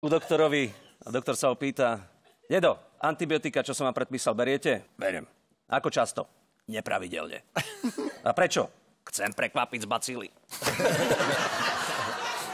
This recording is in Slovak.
U doktorovi, a doktor sa opýta, Dedo, antibiotika, čo som vám predpísal, beriete? Beriem. Ako často? Nepravidelne. A prečo? Chcem prekvapiť z bacily.